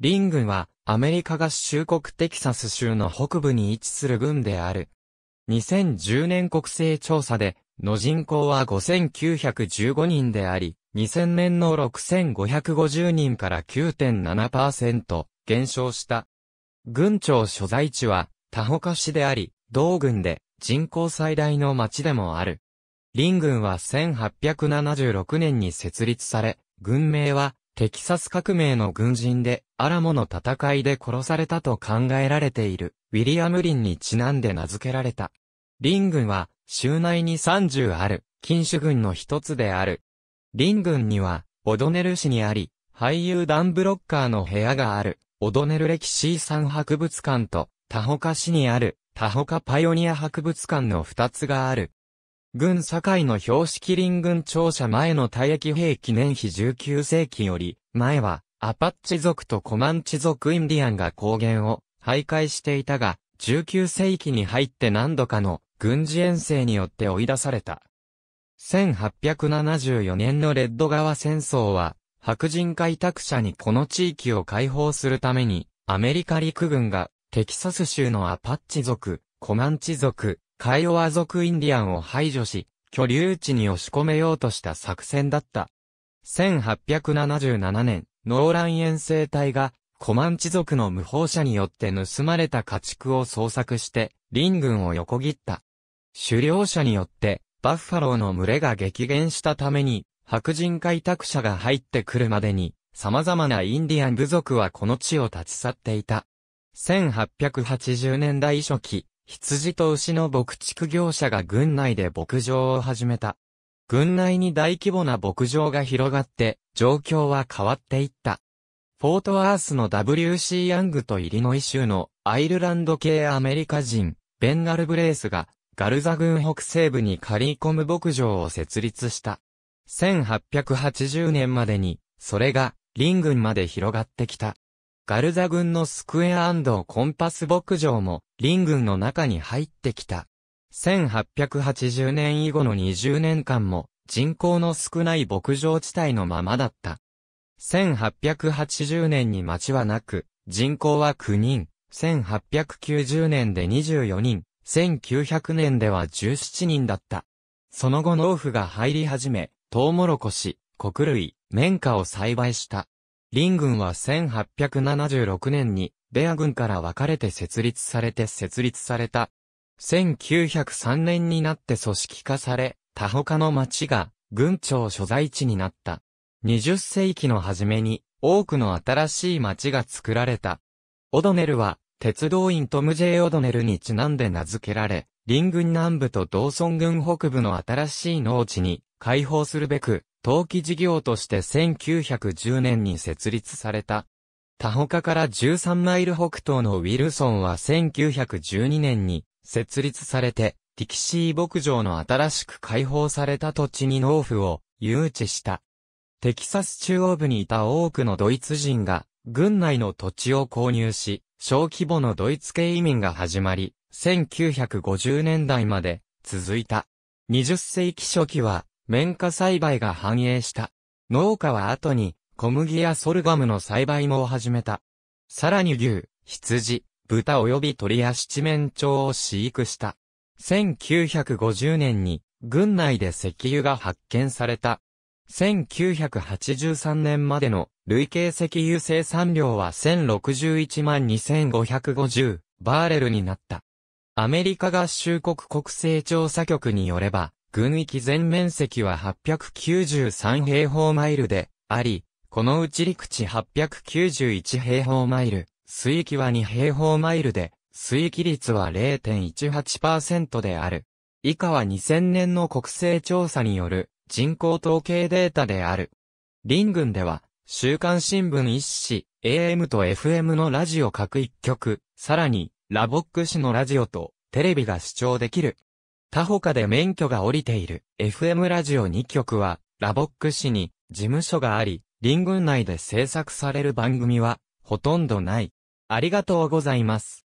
リン軍は、アメリカ合衆国テキサス州の北部に位置する軍である。2010年国勢調査で、の人口は5915人であり、2000年の6550人から9.7%減少した。軍庁所在地は、タホカ市であり、同軍で人口最大の町でもある。林軍は1876年に設立され、軍名はテキサス革命の軍人で、アラモの戦いで殺されたと考えられている、ウィリアム・リンにちなんで名付けられた。リン軍は、州内に30ある、禁酒軍の一つである。リン軍には、オドネル市にあり、俳優ダン・ブロッカーの部屋がある、オドネル歴史遺産博物館と、タホカ市にある、タホカパイオニア博物館の二つがある。軍堺の標識林軍庁舎前の退役兵記念碑19世紀より、前は、アパッチ族とコマンチ族インディアンが高原を徘徊していたが、19世紀に入って何度かの軍事遠征によって追い出された。1874年のレッド川戦争は、白人開拓者にこの地域を解放するために、アメリカ陸軍がテキサス州のアパッチ族、コマンチ族、カイオワ族インディアンを排除し、居留地に押し込めようとした作戦だった。1877年、ノーラン遠征隊が、コマンチ族の無法者によって盗まれた家畜を捜索して、林軍を横切った。狩猟者によって、バッファローの群れが激減したために、白人開拓者が入ってくるまでに、様々なインディアン部族はこの地を立ち去っていた。1880年代初期、羊と牛の牧畜業者が郡内で牧場を始めた。郡内に大規模な牧場が広がって、状況は変わっていった。フォートアースの W.C. ヤングとイリノイ州のアイルランド系アメリカ人、ベンガル・ブレースが、ガルザ郡北西部に刈り込む牧場を設立した。1880年までに、それが、リン郡まで広がってきた。ガルザ郡のスクエアコンパス牧場も、林軍の中に入ってきた。1880年以後の20年間も人口の少ない牧場地帯のままだった。1880年に町はなく、人口は9人、1890年で24人、1900年では17人だった。その後農夫が入り始め、トウモロコシ、穀類、綿花を栽培した。林軍は1876年に、ベア軍から分かれて設立されて設立された。1903年になって組織化され、他他の町が、軍庁所在地になった。20世紀の初めに、多くの新しい町が作られた。オドネルは、鉄道員トム・ジェイ・オドネルにちなんで名付けられ、林軍南部と道村軍北部の新しい農地に開放するべく、陶器事業として1910年に設立された。他他から13マイル北東のウィルソンは1912年に設立されて、ティキシー牧場の新しく開放された土地に農夫を誘致した。テキサス中央部にいた多くのドイツ人が、軍内の土地を購入し、小規模のドイツ系移民が始まり、1950年代まで続いた。20世紀初期は、綿花栽培が繁栄した。農家は後に、小麦やソルガムの栽培も始めた。さらに牛、羊、豚及び鳥や七面鳥を飼育した。1950年に、軍内で石油が発見された。1983年までの累計石油生産量は1061万2550バーレルになった。アメリカ合衆国国勢調査局によれば、軍域全面積は893平方マイルであり、このうち陸地891平方マイル、水域は2平方マイルで、水域率は0.18%である。以下は2000年の国勢調査による人口統計データである。林群では、週刊新聞一紙、AM と FM のラジオ各一局、さらに、ラボック市のラジオとテレビが視聴できる。他他で免許が降りている FM ラジオ2局は、ラボック市に事務所があり、林群内で制作される番組はほとんどない。ありがとうございます。